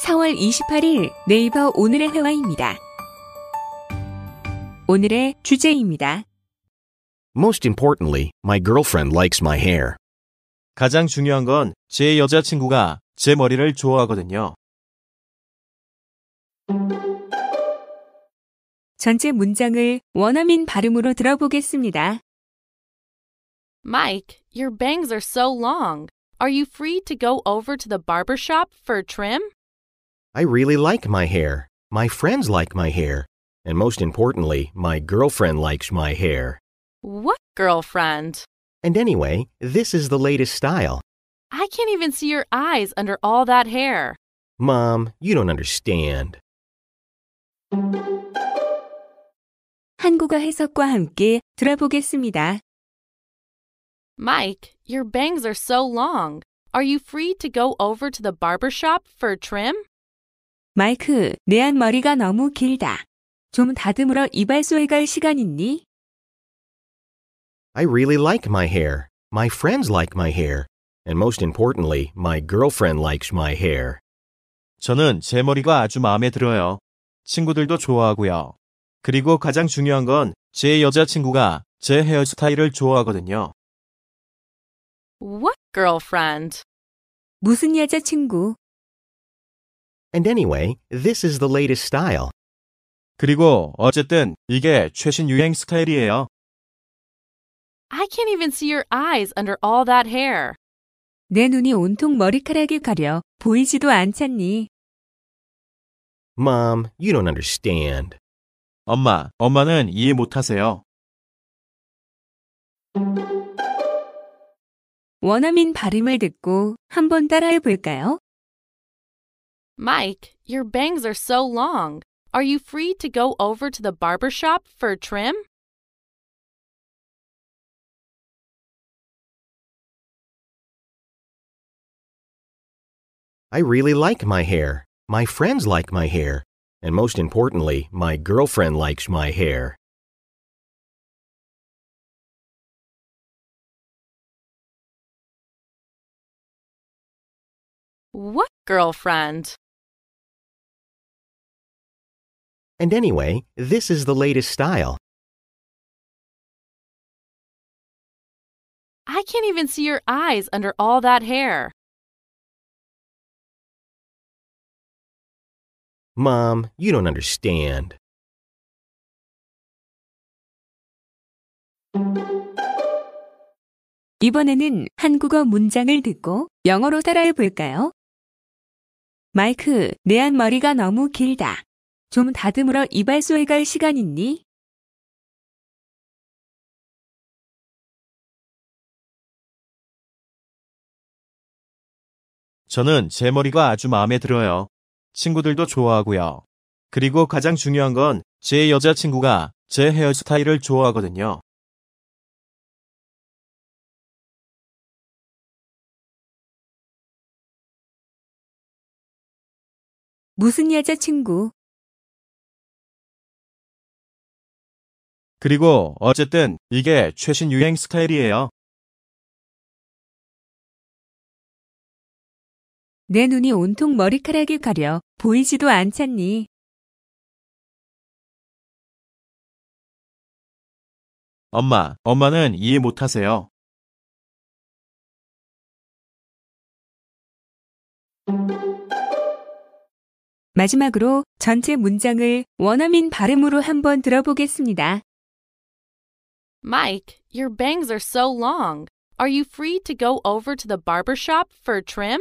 4월 28일 네이버 오늘의 회화입니다. 오늘의 주제입니다. Most importantly, my girlfriend likes my hair. 가장 중요한 건 제 여자친구가 제 머리를 좋아하거든요. 전체 문장을 원어민 발음으로 들어보겠습니다. Mike, your bangs are so long. Are you free to go over to the barber shop for a trim? I really like my hair. My friends like my hair. And most importantly, my girlfriend likes my hair. What girlfriend? And anyway, this is the latest style. I can't even see your eyes under all that hair. Mom, you don't understand. 한국어 해석과 함께 들어보겠습니다. Mike, your bangs are so long. Are you free to go over to the barber shop for a trim? 마이크, 내 앞머리가 너무 길다. 좀 다듬으러 이발소에 갈 시간 있니? I really like my hair. My friends like my hair. And most importantly, my girlfriend likes my hair. 저는 제 머리가 아주 마음에 들어요. 친구들도 좋아하고요. 그리고 가장 중요한 건 제 여자친구가 제 헤어스타일을 좋아하거든요. What girlfriend? 무슨 여자친구? And anyway, this is the latest style. 그리고 어쨌든 이게 최신 유행 스타일이에요. I can't even see your eyes under all that hair. 내 눈이 온통 머리카락에 가려 보이지도 않잖니. Mom, you don't understand. 엄마, 엄마는 이해 못하세요. 원어민 발음을 듣고 한번 따라해 볼까요? Mike, your bangs are so long. Are you free to go over to the barber shop for a trim? I really like my hair. My friends like my hair. And most importantly, my girlfriend likes my hair. What girlfriend? And anyway, this is the latest style. I can't even see your eyes under all that hair. Mom, you don't understand. 이번에는 한국어 문장을 듣고 영어로 따라해 볼까요? 마이크, 내 앞머리가 너무 길다. 좀 다듬으러 이발소 에갈 시간 있니? 저는 제 머리가 아주 마음에 들어요. 친구들도 좋아하고요. 그리고 가장 중요한 건 제 여자친구가 제 헤어스타일을 좋아하거든요. 무슨 여자친구? 그리고 어쨌든 이게 최신 유행 스타일이에요. 내 눈이 온통 머리카락에 가려 보이지도 않잖니. 엄마, 엄마는 이해 못하세요. 마지막으로 전체 문장을 원어민 발음으로 한번 들어보겠습니다. Mike, your bangs are so long. Are you free to go over to the barber shop for a trim?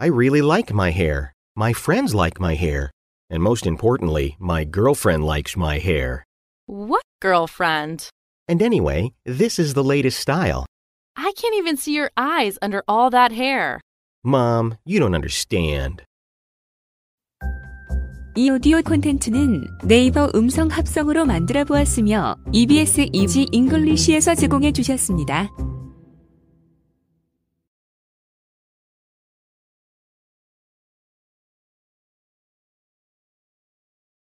I really like my hair. My friends like my hair. And most importantly, my girlfriend likes my hair. What girlfriend? And anyway, this is the latest style. I can't even see your eyes under all that hair. Mom, you don't understand. 이 오디오 콘텐츠는 네이버 음성 합성으로 만들어 보았으며 EBS 이지 잉글리시에서 제공해 주셨습니다.